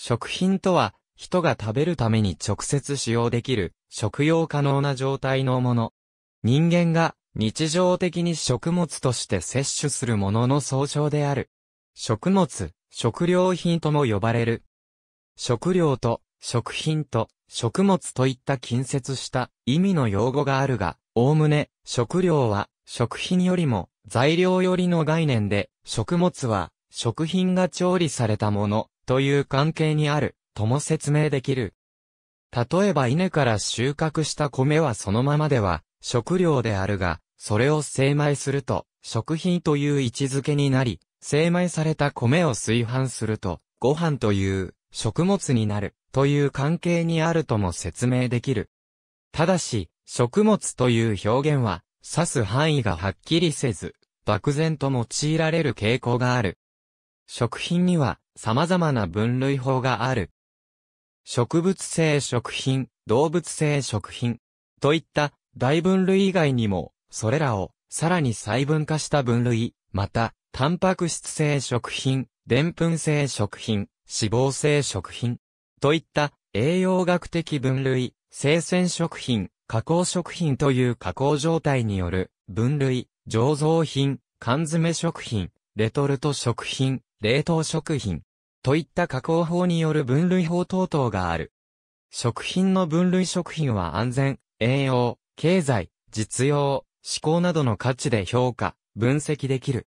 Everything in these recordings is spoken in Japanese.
食品とは、人が食べるために直接使用できる、食用可能な状態のもの。人間が日常的に食物として摂取するものの総称である。食物、食料品とも呼ばれる。食料と、食品と、食物といった近接した意味の用語があるが、おおむね、食料は、食品よりも、材料よりの概念で、食物は、食品が調理されたもの、という関係にある、とも説明できる。例えば稲から収穫した米はそのままでは、食料であるが、それを精米すると、食品という位置づけになり、精米された米を炊飯すると、ご飯という、食物になる、という関係にあるとも説明できる。ただし、食物という表現は、指す範囲がはっきりせず、漠然と用いられる傾向がある。食品には、様々な分類法がある。植物性食品、動物性食品といった大分類以外にも、それらをさらに細分化した分類、また、タンパク質性食品、でんぷん性食品、脂肪性食品といった栄養学的分類、生鮮食品、加工食品という加工状態による分類、醸造品、缶詰食品、レトルト食品、冷凍食品、といった加工法による分類法等々がある。食品の分類食品は安全、栄養、経済、実用、思考などの価値で評価、分析できる。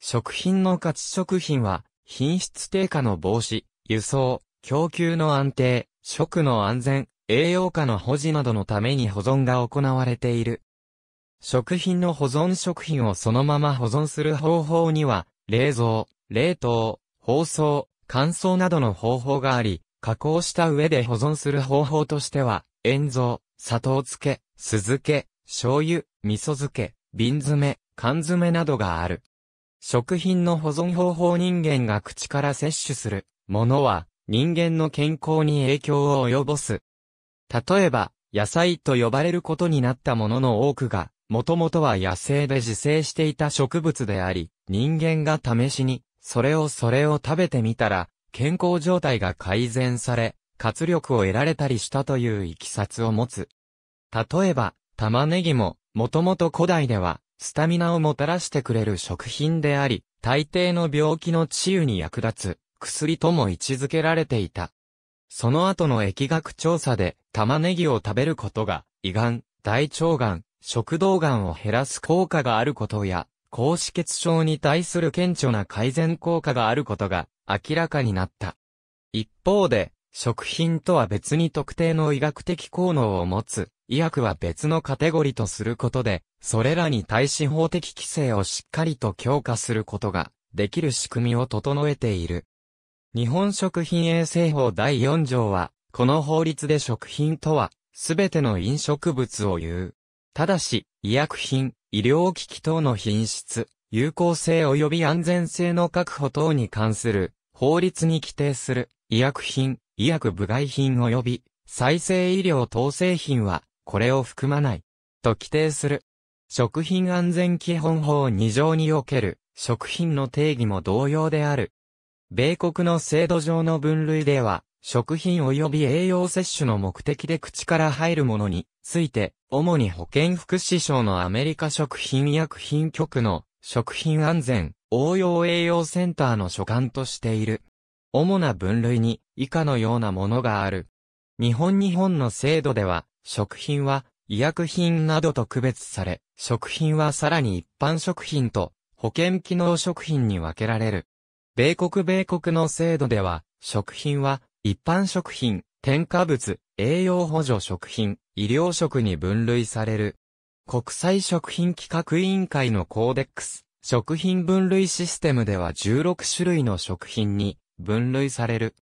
食品の価値食品は、品質低下の防止、輸送、供給の安定、食の安全、栄養価の保持などのために保存が行われている。食品の保存食品をそのまま保存する方法には、冷蔵、冷凍、包装、乾燥などの方法があり、加工した上で保存する方法としては、塩蔵、砂糖漬け、酢漬け、醤油、味噌漬け、瓶詰め、缶詰などがある。食品の保存方法人間が口から摂取するものは人間の健康に影響を及ぼす。例えば、野菜と呼ばれることになったものの多くが、もともとは野生で自生していた植物であり、人間が試しにそれをそれを食べてみたら、健康状態が改善され、活力を得られたりしたといういきさつを持つ。例えば、玉ねぎも、もともと古代では、スタミナをもたらしてくれる食品であり、大抵の病気の治癒に役立つ、薬とも位置づけられていた。その後の疫学調査で、玉ねぎを食べることが、胃がん、大腸がん、食道がんを減らす効果があることや、高脂血症に対する顕著な改善効果があることが明らかになった。一方で、食品とは別に特定の医学的効能を持つ医薬は別のカテゴリとすることで、それらに対し法的規制をしっかりと強化することができる仕組みを整えている。日本食品衛生法第4条は、この法律で食品とは、すべての飲食物を言う。ただし、医薬品、医療機器等の品質、有効性及び安全性の確保等に関する法律に規定する医薬品、医薬部外品及び再生医療等製品はこれを含まないと規定する。食品安全基本法2条における食品の定義も同様である。米国の制度上の分類では食品及び栄養摂取の目的で口から入るものについて、主に保健福祉省のアメリカ食品医薬品局の食品安全応用栄養センターの所管としている。主な分類に以下のようなものがある。日本日本の制度では、食品は医薬品などと区別され、食品はさらに一般食品と保健機能食品に分けられる。米国米国の制度では、食品は一般食品、添加物、栄養補助食品、医療食に分類される。国際食品規格委員会のコーデックス、食品分類システムでは16種類の食品に分類される。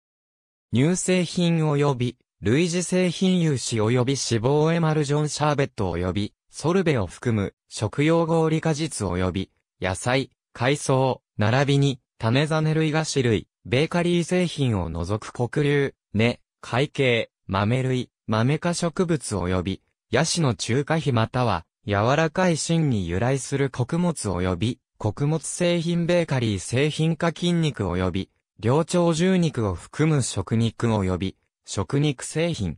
乳製品及び、類似製品油脂及び脂肪エマルジョンシャーベット及び、ソルベを含む、食用合理果実及び、野菜、海藻、並びに、種種類菓子類、ベーカリー製品を除く黒竜、根、会計、豆類、豆科植物及び、ヤシの中華皮または、柔らかい芯に由来する穀物及び、穀物製品ベーカリー製品化筋肉及び、両腸獣肉を含む食肉及び、食肉製品。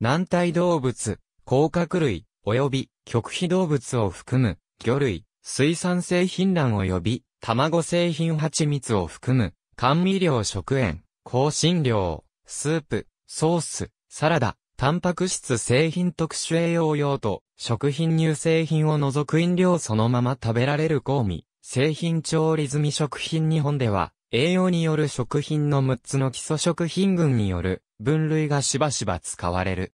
軟体動物、甲殻類、及び、極秘動物を含む、魚類、水産製品卵及び、卵製品蜂蜜を含む、甘味料食塩、香辛料、スープ、ソース、サラダ、タンパク質製品特殊栄養用と、食品乳製品を除く飲料そのまま食べられる香味、製品調理済み食品日本では、栄養による食品の6つの基礎食品群による分類がしばしば使われる。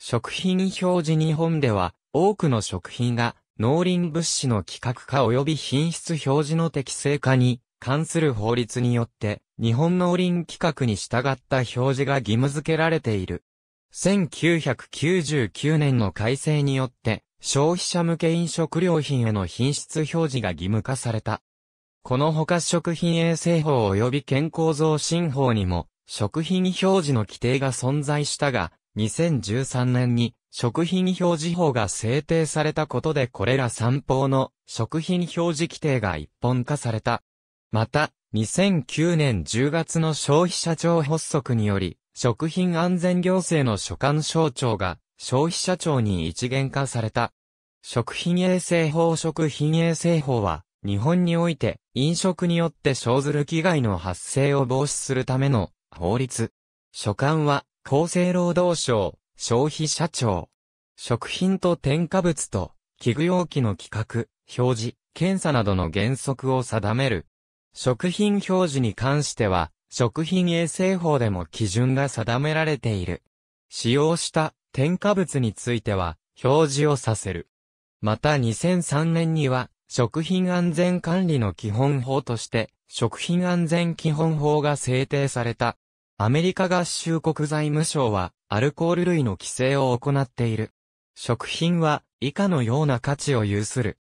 食品表示日本では、多くの食品が農林物資の規格化及び品質表示の適正化に関する法律によって、日本農林規格に従った表示が義務付けられている。1999年の改正によって、消費者向け飲食料品への品質表示が義務化された。このほか食品衛生法及び健康増進法にも、食品表示の規定が存在したが、2013年に食品表示法が制定されたことでこれら三法の食品表示規定が一本化された。また、2009年10月の消費者庁発足により、食品安全行政の所管省庁が消費者庁に一元化された。食品衛生法食品衛生法は、日本において飲食によって生ずる危害の発生を防止するための法律。所管は厚生労働省、消費者庁。食品と添加物と器具容器の規格、表示、検査などの原則を定める。食品表示に関しては、食品衛生法でも基準が定められている。使用した添加物については表示をさせる。また2003年には食品安全管理の基本法として食品安全基本法が制定された。アメリカ合衆国財務省はアルコール類の規制を行っている。食品は以下のような価値を有する。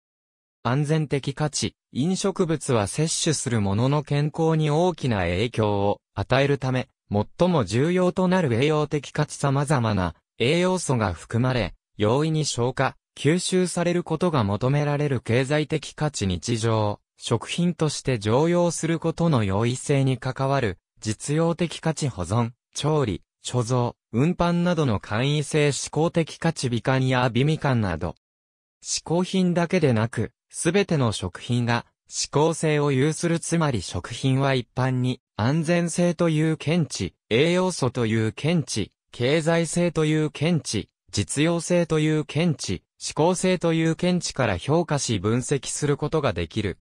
安全的価値、飲食物は摂取するものの健康に大きな影響を与えるため、最も重要となる栄養的価値様々な栄養素が含まれ、容易に消化、吸収されることが求められる経済的価値日常、食品として常用することの容易性に関わる、実用的価値保存、調理、貯蔵、運搬などの簡易性思考的価値美観や美味観など、嗜好品だけでなく、すべての食品が、指向性を有するつまり食品は一般に、安全性という見地、栄養素という見地、経済性という見地、実用性という見地、指向性という見地から評価し分析することができる。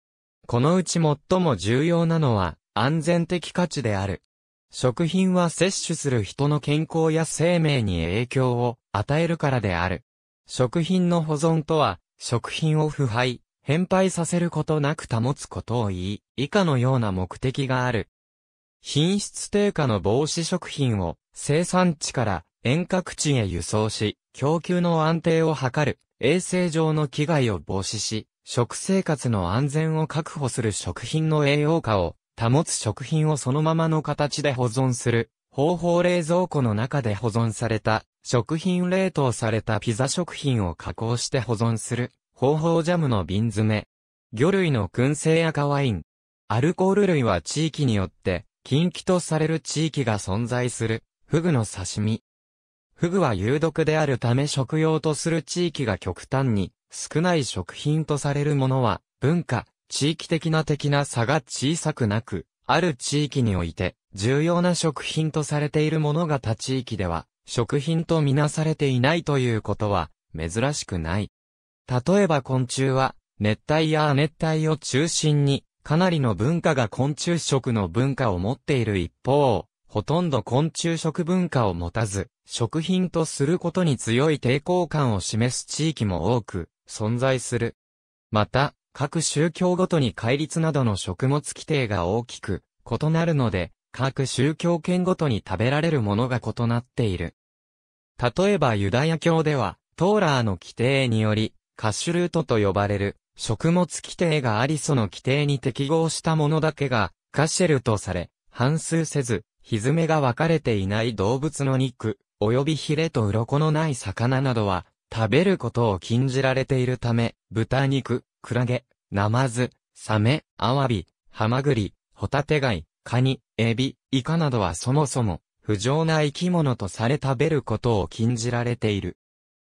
このうち最も重要なのは、安全的価値である。食品は摂取する人の健康や生命に影響を与えるからである。食品の保存とは、食品を腐敗、返廃させることなく保つことを言い、以下のような目的がある。品質低下の防止食品を生産地から遠隔地へ輸送し、供給の安定を図る、衛生上の危害を防止し、食生活の安全を確保する食品の栄養価を保つ食品をそのままの形で保存する、方法冷蔵庫の中で保存された、食品冷凍されたピザ食品を加工して保存する、方法ジャムの瓶詰め、魚類の燻製赤ワイン、アルコール類は地域によって、近畿とされる地域が存在する、フグの刺身。フグは有毒であるため食用とする地域が極端に少ない食品とされるものは文化、地域的な的な差が小さくなく、ある地域において重要な食品とされているものが他地域では食品とみなされていないということは珍しくない。例えば昆虫は、熱帯や亜熱帯を中心に、かなりの文化が昆虫食の文化を持っている一方、ほとんど昆虫食文化を持たず、食品とすることに強い抵抗感を示す地域も多く存在する。また、各宗教ごとに戒律などの食物規定が大きく異なるので、各宗教圏ごとに食べられるものが異なっている。例えばユダヤ教では、トーラーの規定により、カッシュルートと呼ばれる、食物規定がありその規定に適合したものだけが、カッシェルとされ、反数せず、ひずめが分かれていない動物の肉、及びヒレと鱗のない魚などは、食べることを禁じられているため、豚肉、クラゲ、ナマズ、サメ、アワビ、ハマグリ、ホタテ貝、カニ、エビ、イカなどはそもそも、不浄な生き物とされ食べることを禁じられている。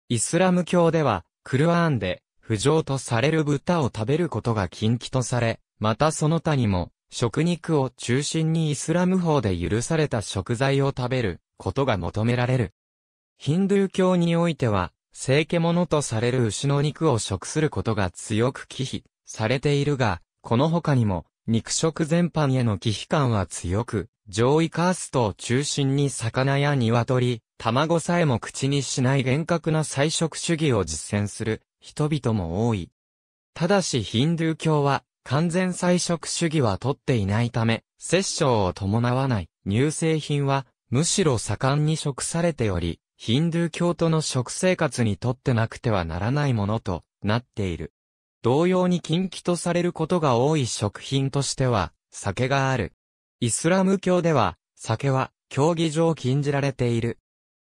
イスラム教では、クルアーンで、不浄とされる豚を食べることが禁忌とされ、またその他にも、食肉を中心にイスラム法で許された食材を食べることが求められる。ヒンドゥー教においては、聖物とされる牛の肉を食することが強く忌避されているが、この他にも、肉食全般への忌避感は強く、上位カーストを中心に魚や鶏、卵さえも口にしない厳格な菜食主義を実践する人々も多い。ただしヒンドゥー教は完全菜食主義は取っていないため、殺生を伴わない乳製品はむしろ盛んに食されており、ヒンドゥー教徒の食生活にとってなくてはならないものとなっている。同様に禁忌とされることが多い食品としては酒がある。イスラム教では酒は競技上禁じられている。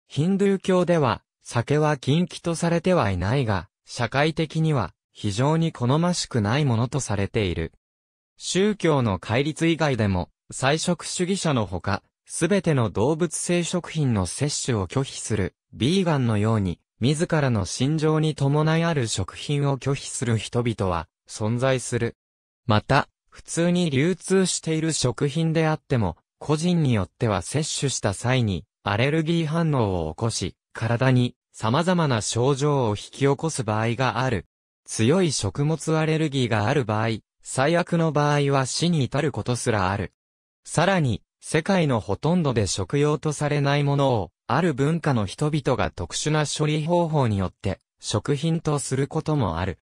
ヒンドゥー教では、酒は禁忌とされてはいないが、社会的には非常に好ましくないものとされている。宗教の戒律以外でも、菜食主義者のほか、すべての動物性食品の摂取を拒否する、ビーガンのように、自らの心情に伴いある食品を拒否する人々は存在する。また、普通に流通している食品であっても、個人によっては摂取した際に、アレルギー反応を起こし、体に様々な症状を引き起こす場合がある。強い食物アレルギーがある場合、最悪の場合は死に至ることすらある。さらに、世界のほとんどで食用とされないものを、ある文化の人々が特殊な処理方法によって、食品とすることもある。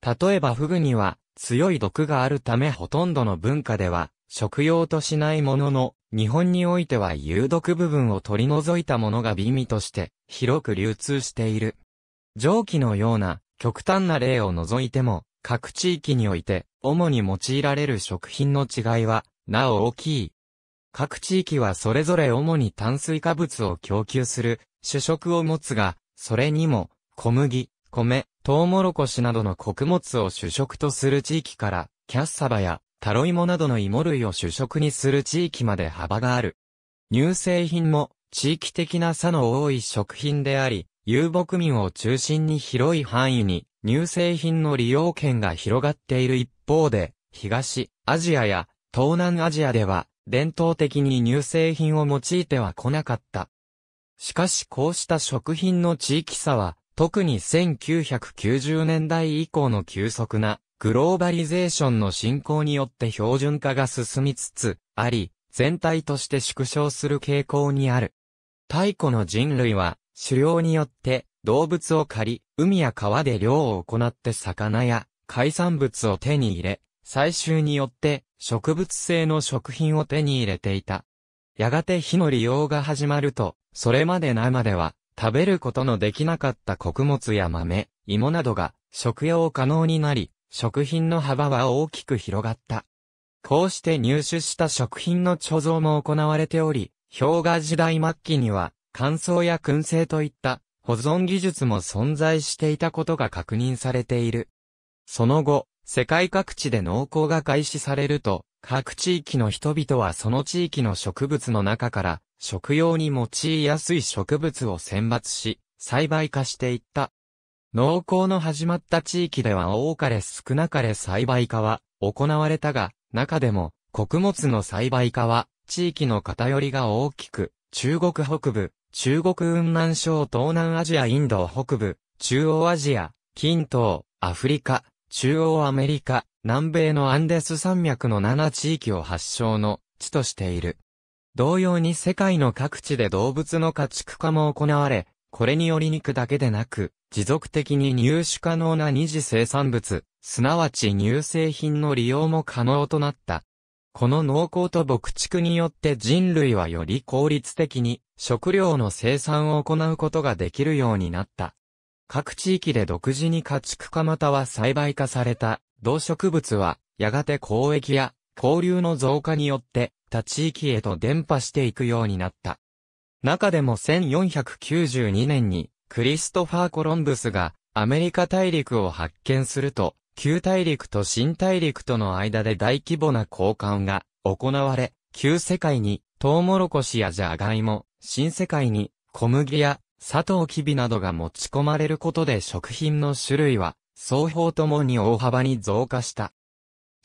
例えばフグには、強い毒があるためほとんどの文化では、食用としないものの、日本においては有毒部分を取り除いたものが美味として広く流通している。蒸気のような極端な例を除いても各地域において主に用いられる食品の違いはなお大きい。各地域はそれぞれ主に炭水化物を供給する主食を持つが、それにも小麦、米、トウモロコシなどの穀物を主食とする地域から、キャッサバやタロイモなどの芋類を主食にする地域まで幅がある。乳製品も地域的な差の多い食品であり、遊牧民を中心に広い範囲に乳製品の利用権が広がっている一方で、東アジアや東南アジアでは伝統的に乳製品を用いてはこなかった。しかしこうした食品の地域差は、特に1990年代以降の急速なグローバリゼーションの進行によって標準化が進みつつあり、全体として縮小する傾向にある。太古の人類は、狩猟によって動物を狩り、海や川で漁を行って魚や海産物を手に入れ、採集によって植物性の食品を手に入れていた。やがて火の利用が始まると、それまで生では食べることのできなかった穀物や豆、芋などが食用可能になり、食品の幅は大きく広がった。こうして入手した食品の貯蔵も行われており、氷河時代末期には乾燥や燻製といった保存技術も存在していたことが確認されている。その後、世界各地で農耕が開始されると、各地域の人々はその地域の植物の中から食用に用いやすい植物を選抜し、栽培化していった。農耕の始まった地域では多かれ少なかれ栽培化は行われたが、中でも穀物の栽培化は地域の偏りが大きく、中国北部、中国雲南省東南アジアインド北部、中央アジア、近東、アフリカ、中央アメリカ、南米のアンデス山脈の7地域を発祥の地としている。同様に世界の各地で動物の家畜化も行われ、これにより肉だけでなく、持続的に入手可能な二次生産物、すなわち乳製品の利用も可能となった。この農耕と牧畜によって人類はより効率的に食料の生産を行うことができるようになった。各地域で独自に家畜化または栽培化された動植物は、やがて交易や交流の増加によって他地域へと伝播していくようになった。中でも1492年にクリストファー・コロンブスがアメリカ大陸を発見すると、旧大陸と新大陸との間で大規模な交換が行われ、旧世界にトウモロコシやジャガイモ、新世界に小麦やサトウキビなどが持ち込まれることで食品の種類は双方ともに大幅に増加した。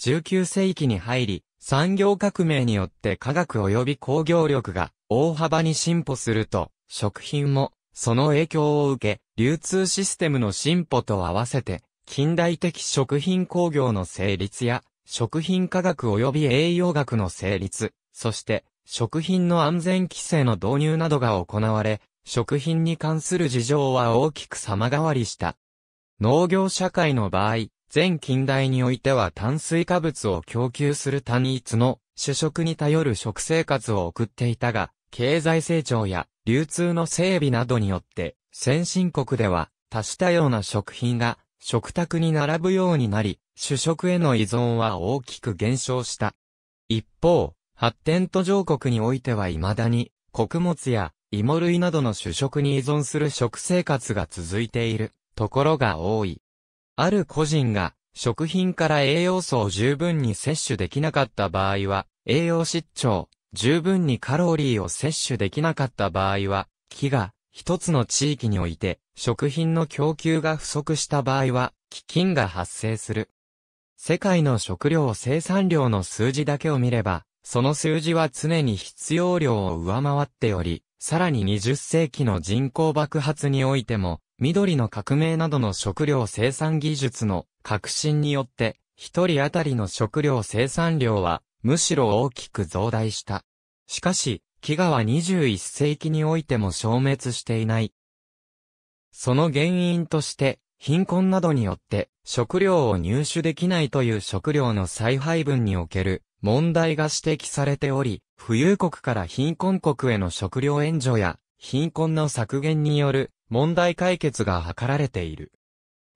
19世紀に入り、産業革命によって科学及び工業力が大幅に進歩すると、食品もその影響を受け、流通システムの進歩と合わせて、近代的食品工業の成立や、食品科学及び栄養学の成立、そして、食品の安全規制の導入などが行われ、食品に関する事情は大きく様変わりした。農業社会の場合、全近代においては炭水化物を供給する単一の主食に頼る食生活を送っていたが、経済成長や流通の整備などによって、先進国では多種多様な食品が食卓に並ぶようになり、主食への依存は大きく減少した。一方、発展途上国においては未だに、穀物や芋類などの主食に依存する食生活が続いているところが多い。ある個人が食品から栄養素を十分に摂取できなかった場合は、栄養失調十分にカロリーを摂取できなかった場合は、飢餓、一つの地域において、食品の供給が不足した場合は、飢饉が発生する。世界の食料生産量の数字だけを見れば、その数字は常に必要量を上回っており、さらに20世紀の人口爆発においても、緑の革命などの食料生産技術の革新によって、一人当たりの食料生産量はむしろ大きく増大した。しかし、飢餓は21世紀においても消滅していない。その原因として、貧困などによって食料を入手できないという食料の再配分における問題が指摘されており、富裕国から貧困国への食料援助や貧困の削減による問題解決が図られている。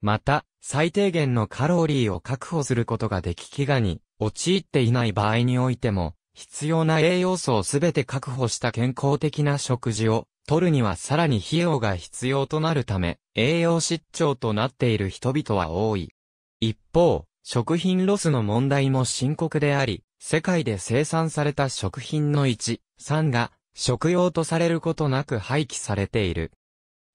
また、最低限のカロリーを確保することができ飢餓に陥っていない場合においても、必要な栄養素をすべて確保した健康的な食事を取るにはさらに費用が必要となるため、栄養失調となっている人々は多い。一方、食品ロスの問題も深刻であり、世界で生産された食品の1、3が食用とされることなく廃棄されている。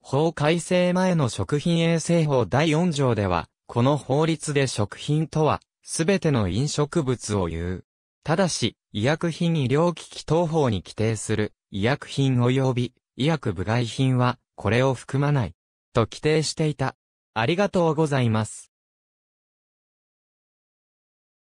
法改正前の食品衛生法第4条では、この法律で食品とは、すべての飲食物を言う。ただし、医薬品医療機器等法に規定する医薬品及び医薬部外品はこれを含まない。と規定していた。ありがとうございます。